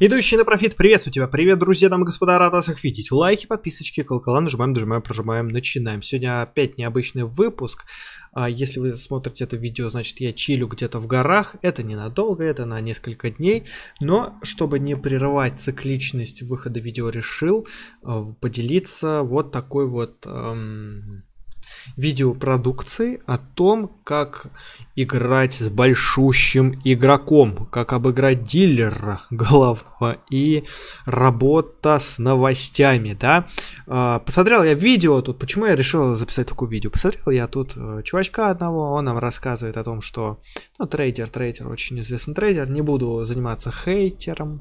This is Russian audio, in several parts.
Идущий на профит, приветствую тебя, привет, друзья, дамы и господа, рад вас их видеть. Лайки, подписочки, колокола, нажимаем, нажимаем, прожимаем, начинаем. Сегодня опять необычный выпуск. А, если вы смотрите это видео, значит я чилю где-то в горах. Это ненадолго, это на несколько дней. Но чтобы не прерывать цикличность выхода видео, решил а, поделиться вот такой вот эм, видеопродукцией о том, как играть с большущим игроком, как обыграть дилера главного и работа с новостями, да. А, посмотрел я видео тут, почему я решил записать такое видео. Посмотрел я тут э, чувачка одного, он нам рассказывает о том, что ну, трейдер, трейдер, очень известный трейдер, не буду заниматься хейтером,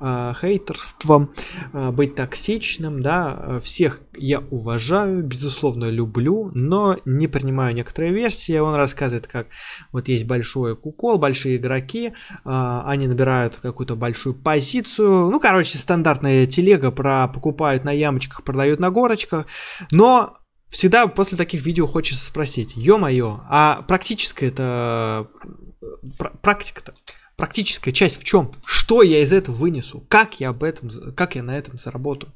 а, хейтерством, а, быть токсичным, да, всех я уважаю, безусловно, люблю, но не принимаю некоторые версии. Он рассказывает, как вот есть большой кукол, большие игроки, а, они набирают какую-то большую позицию. Ну, короче, стандартная телега про покупают на ямочках, продают на горочках. Но всегда после таких видео хочется спросить, ё-моё, а практическая это практика-то? практическая часть в чем? Что я из этого вынесу? Как я об этом, как я на этом заработаю?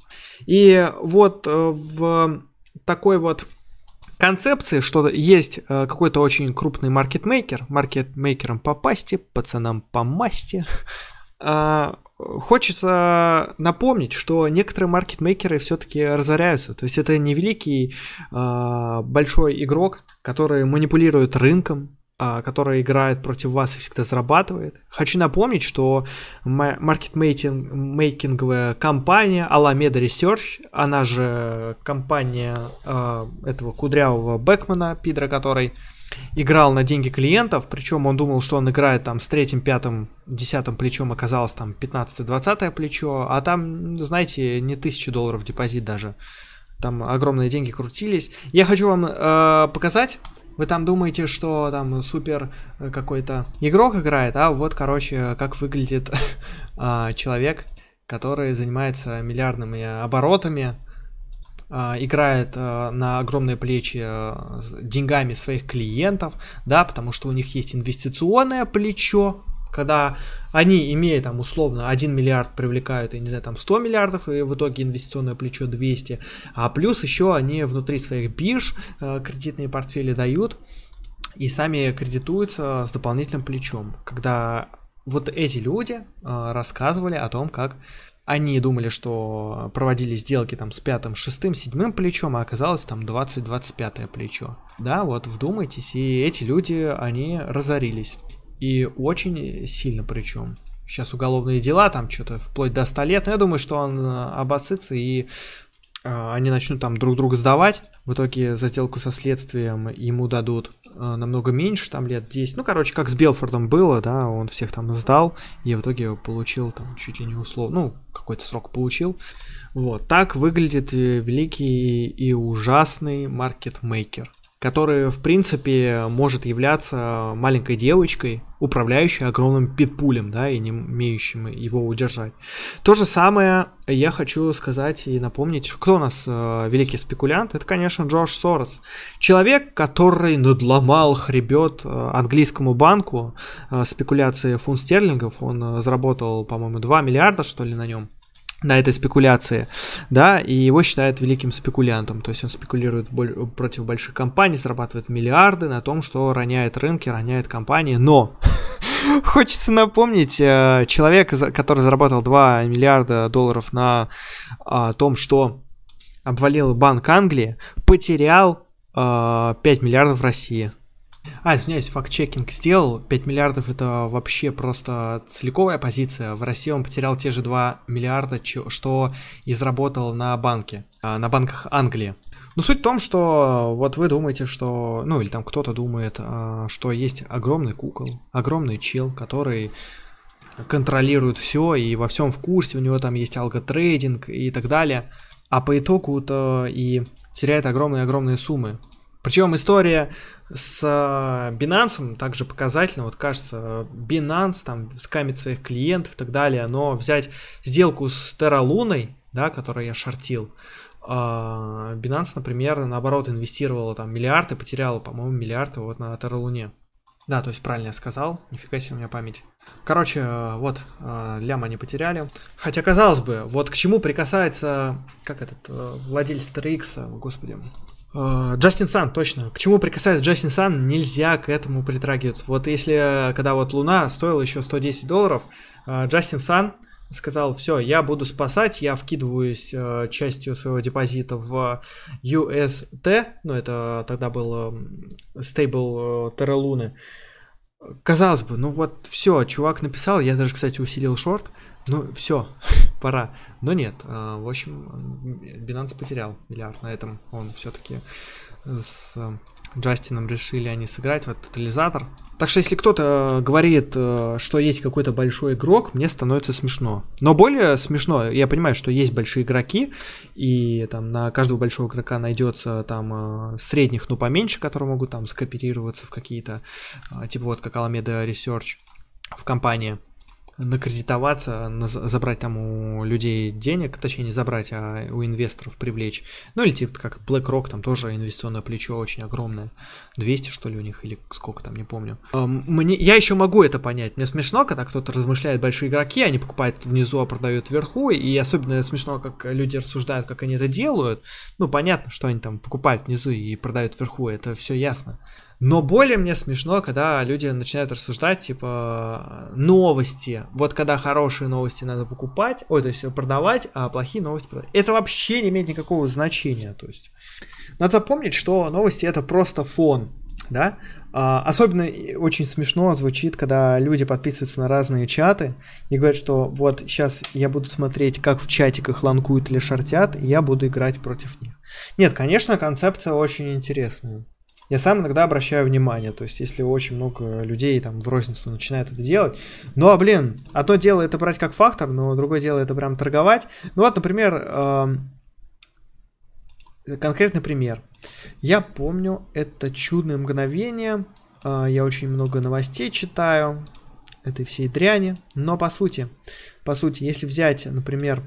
И вот э, в такой вот концепции, что есть э, какой-то очень крупный маркетмейкер, маркетмейкером по пасте, пацанам по масти, а, Хочется напомнить, что некоторые маркетмейкеры все-таки разоряются. То есть это не великий а, большой игрок, который манипулирует рынком, а, которая играет против вас и всегда зарабатывает. Хочу напомнить, что маркетмейкинговая компания Alameda Research, она же компания э, этого кудрявого Бекмана, пидра который играл на деньги клиентов, причем он думал, что он играет там с третьим, пятым, десятым плечом, оказалось там 15-20 плечо, а там, знаете, не тысячи долларов депозит даже. Там огромные деньги крутились. Я хочу вам э, показать вы там думаете, что там супер э, какой-то игрок играет, а вот, короче, как выглядит а, человек, который занимается миллиардными оборотами, а, играет э, на огромные плечи э, деньгами своих клиентов, да, потому что у них есть инвестиционное плечо, когда они, имея там условно 1 миллиард, привлекают, я не знаю, там 100 миллиардов, и в итоге инвестиционное плечо 200, а плюс еще они внутри своих бирж э, кредитные портфели дают, и сами кредитуются с дополнительным плечом, когда вот эти люди э, рассказывали о том, как они думали, что проводили сделки там с пятым, шестым, седьмым плечом, а оказалось там 20-25 плечо. Да, вот вдумайтесь, и эти люди, они разорились. И очень сильно причем. Сейчас уголовные дела, там что-то вплоть до 100 лет. Но я думаю, что он а, обоцится и а, они начнут там друг друга сдавать, в итоге за сделку со следствием ему дадут а, намного меньше, там лет 10. Ну, короче, как с Белфордом было, да, он всех там сдал, и в итоге получил там чуть ли не условно, ну, какой-то срок получил. Вот, так выглядит э, великий и ужасный маркетмейкер которая, в принципе, может являться маленькой девочкой, управляющей огромным питпулем, да, и не имеющим его удержать. То же самое я хочу сказать и напомнить, кто у нас э, великий спекулянт, это, конечно, Джордж Сорос. Человек, который надломал хребет э, английскому банку э, спекуляции фунт стерлингов, он э, заработал, по-моему, 2 миллиарда, что ли, на нем на этой спекуляции, да, и его считают великим спекулянтом, то есть он спекулирует против больших компаний, зарабатывает миллиарды на том, что роняет рынки, роняет компании, но хочется напомнить, э, человек, который заработал 2 миллиарда долларов на а, том, что обвалил Банк Англии, потерял 5 э, миллиардов в России – а, извиняюсь, факт-чекинг сделал. 5 миллиардов это вообще просто целиковая позиция. В России он потерял те же 2 миллиарда, что и заработал на банке, а, на банках Англии. Ну, суть в том, что вот вы думаете, что, ну, или там кто-то думает, а, что есть огромный кукол, огромный чел, который контролирует все и во всем в курсе, у него там есть алготрейдинг и так далее, а по итогу-то и теряет огромные-огромные суммы. Причем история с э, Binance также показательна. Вот кажется, Binance там скамит своих клиентов и так далее. Но взять сделку с Тералуной, да, которую я шортил, э, Binance, например, наоборот, инвестировала там миллиард и потеряла, по-моему, миллиарды вот на Тералуне, Да, то есть правильно я сказал, нифига себе у меня память. Короче, э, вот, ляма не потеряли. Хотя, казалось бы, вот к чему прикасается, как этот, владелец TRX, господи, а, Джастин Сан, точно. К чему прикасается Джастин Сан, нельзя к этому притрагиваться. Вот если, когда вот Луна стоила еще 110 долларов, а, Джастин Сан сказал, все, я буду спасать, я вкидываюсь а, частью своего депозита в UST, ну это тогда был стейбл э, Терра Луны. Казалось бы, ну вот все, чувак написал, я даже, кстати, усилил шорт, ну все, пора. Но нет, э, в общем, Binance потерял миллиард. На этом он все-таки с э, Джастином решили они сыграть в этот тотализатор. Так что если кто-то говорит, э, что есть какой-то большой игрок, мне становится смешно. Но более смешно, я понимаю, что есть большие игроки, и там на каждого большого игрока найдется там средних, но поменьше, которые могут там скооперироваться в какие-то, типа вот как Alameda Research в компании накредитоваться, забрать там у людей денег, точнее не забрать, а у инвесторов привлечь. Ну или типа как BlackRock, там тоже инвестиционное плечо очень огромное. 200 что ли у них или сколько там, не помню. Мне, я еще могу это понять. Мне смешно, когда кто-то размышляет большие игроки, они покупают внизу, а продают вверху. И особенно смешно, как люди рассуждают, как они это делают. Ну понятно, что они там покупают внизу и продают вверху, это все ясно. Но более мне смешно, когда люди начинают рассуждать, типа, новости. Вот когда хорошие новости надо покупать, ой, то есть продавать, а плохие новости продавать. Это вообще не имеет никакого значения. То есть надо запомнить, что новости это просто фон. Да? А, особенно очень смешно звучит, когда люди подписываются на разные чаты и говорят, что вот сейчас я буду смотреть, как в чатиках ланкуют или шортят, и я буду играть против них. Нет, конечно, концепция очень интересная. Я сам иногда обращаю внимание, то есть если очень много людей там в розницу начинают это делать. Ну а блин, одно дело это брать как фактор, но другое дело это прям торговать. Ну вот, например, э, конкретный пример. Я помню это чудное мгновение, э, я очень много новостей читаю этой всей дряни, но по сути, по сути, если взять, например,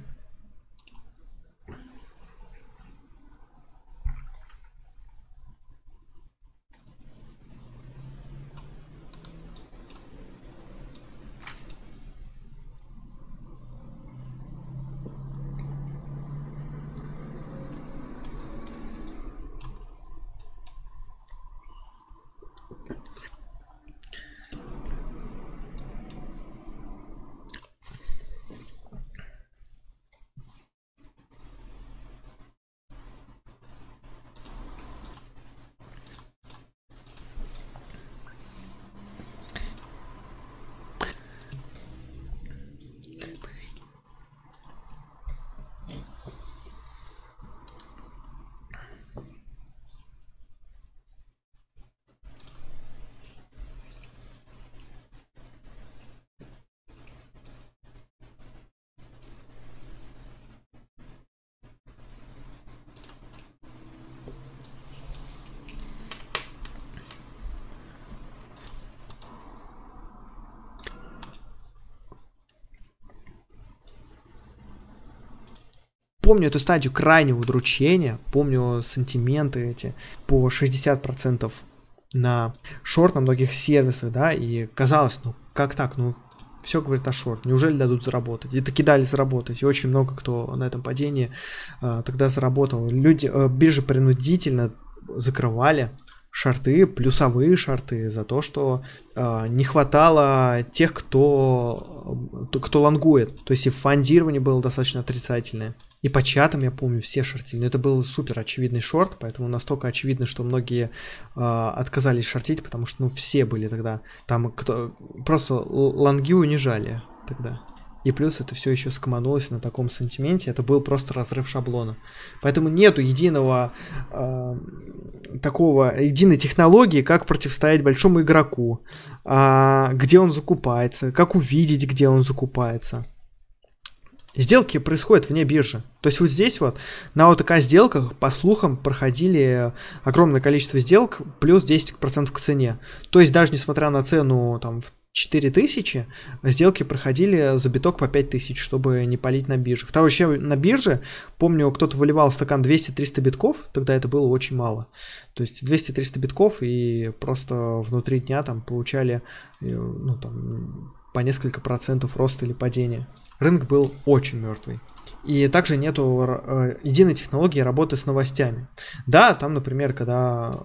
помню эту стадию крайнего удручения, помню сантименты эти по 60% на шорт на многих сервисах, да, и казалось, ну как так, ну все говорит о шорт, неужели дадут заработать? И таки дали заработать, и очень много кто на этом падении э, тогда заработал. Люди, э, биржи принудительно закрывали, шарты, плюсовые шарты за то, что э, не хватало тех, кто, кто лонгует. То есть и фондирование было достаточно отрицательное. И по чатам, я помню, все шортили. Но это был супер очевидный шорт, поэтому настолько очевидно, что многие э, отказались шортить, потому что ну все были тогда. Там кто просто лонги унижали тогда и плюс это все еще скоманулось на таком сантименте, это был просто разрыв шаблона. Поэтому нету единого э, такого, единой технологии, как противостоять большому игроку, э, где он закупается, как увидеть, где он закупается. Сделки происходят вне биржи. То есть вот здесь вот на ОТК сделках, по слухам, проходили огромное количество сделок, плюс 10% к цене. То есть даже несмотря на цену там в 4000, сделки проходили за биток по 5000, чтобы не палить на биржах. Там вообще на бирже, помню, кто-то выливал стакан 200-300 битков, тогда это было очень мало. То есть 200-300 битков и просто внутри дня там получали э, ну, там, по несколько процентов роста или падения. Рынок был очень мертвый. И также нету э, единой технологии работы с новостями. Да, там, например, когда э,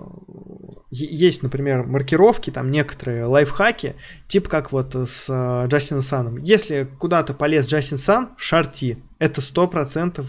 есть, например, маркировки, там некоторые лайфхаки, типа как вот с э, Джастином Саном. Если куда-то полез Джастин Сан, шарти. Это 100%,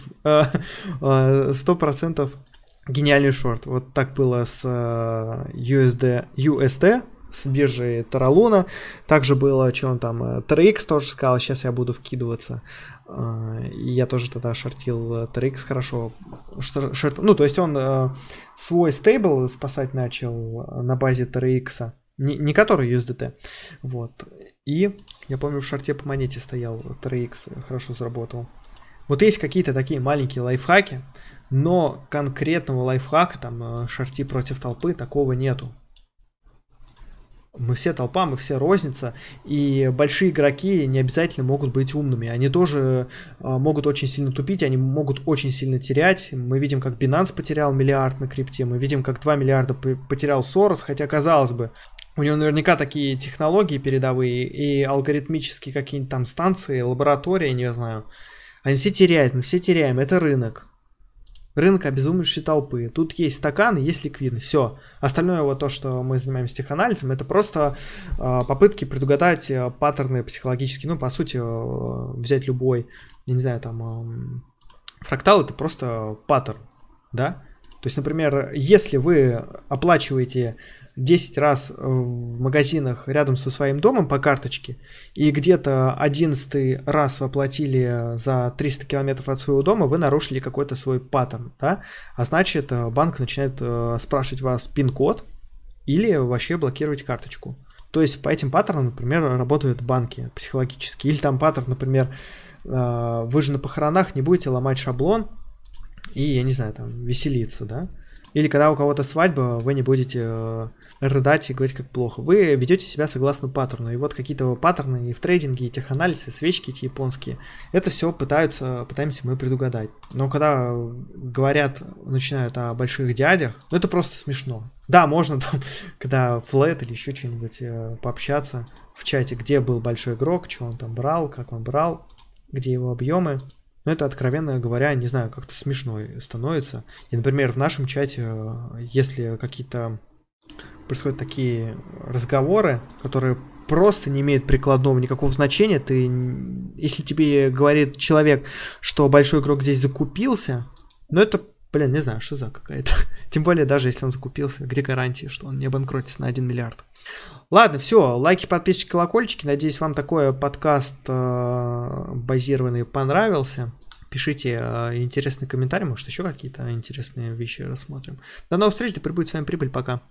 100% гениальный шорт. Вот так было с USD, USD с биржи Таралуна. Также было, что он там, TRX э, тоже сказал, сейчас я буду вкидываться. А, я тоже тогда шортил TRX э, хорошо. Шорт... Ну, то есть он э, свой стейбл спасать начал на базе TRX, не, не который USDT. Вот. И я помню, в шорте по монете стоял TRX, хорошо заработал. Вот есть какие-то такие маленькие лайфхаки, но конкретного лайфхака, там, шорти против толпы, такого нету мы все толпа, мы все розница, и большие игроки не обязательно могут быть умными. Они тоже а, могут очень сильно тупить, они могут очень сильно терять. Мы видим, как Binance потерял миллиард на крипте, мы видим, как 2 миллиарда потерял Сорос, хотя, казалось бы, у него наверняка такие технологии передовые и алгоритмические какие-нибудь там станции, лаборатории, не знаю. Они все теряют, мы все теряем, это рынок рынка обезумевшей толпы. Тут есть стакан, есть ликвиды. все. Остальное вот то, что мы занимаемся теханализом, это просто э, попытки предугадать э, паттерны психологические. Ну, по сути, э, взять любой, я не знаю, там, э, фрактал это просто паттерн, да? То есть, например, если вы оплачиваете 10 раз э, в магазинах рядом со своим домом по карточке, и где-то 11 раз вы оплатили за 300 километров от своего дома, вы нарушили какой-то свой паттерн, да? А значит, э, банк начинает э, спрашивать вас пин-код или вообще блокировать карточку. То есть по этим паттернам, например, работают банки психологически. Или там паттерн, например, вы же на похоронах не будете ломать шаблон, и, я не знаю, там, веселиться, да? Или когда у кого-то свадьба, вы не будете э, рыдать и говорить, как плохо. Вы ведете себя согласно паттерну. И вот какие-то паттерны и в трейдинге, и теханализе, свечки эти японские. Это все пытаются, пытаемся мы предугадать. Но когда говорят, начинают о больших дядях, ну это просто смешно. Да, можно там, когда флет или еще что-нибудь э, пообщаться в чате, где был большой игрок, что он там брал, как он брал, где его объемы. Но ну, это, откровенно говоря, не знаю, как-то смешно становится. И, например, в нашем чате, э, если какие-то происходят такие разговоры, которые просто не имеют прикладного никакого значения, ты, если тебе говорит человек, что большой игрок здесь закупился, но ну, это Блин, не знаю, шиза какая-то. Тем более, даже если он закупился, где гарантии, что он не банкротится на 1 миллиард. Ладно, все, лайки, подписчики, колокольчики. Надеюсь, вам такой подкаст э, базированный понравился. Пишите э, интересные комментарии, может, еще какие-то интересные вещи рассмотрим. До новых встреч, да прибудет с вами прибыль, пока.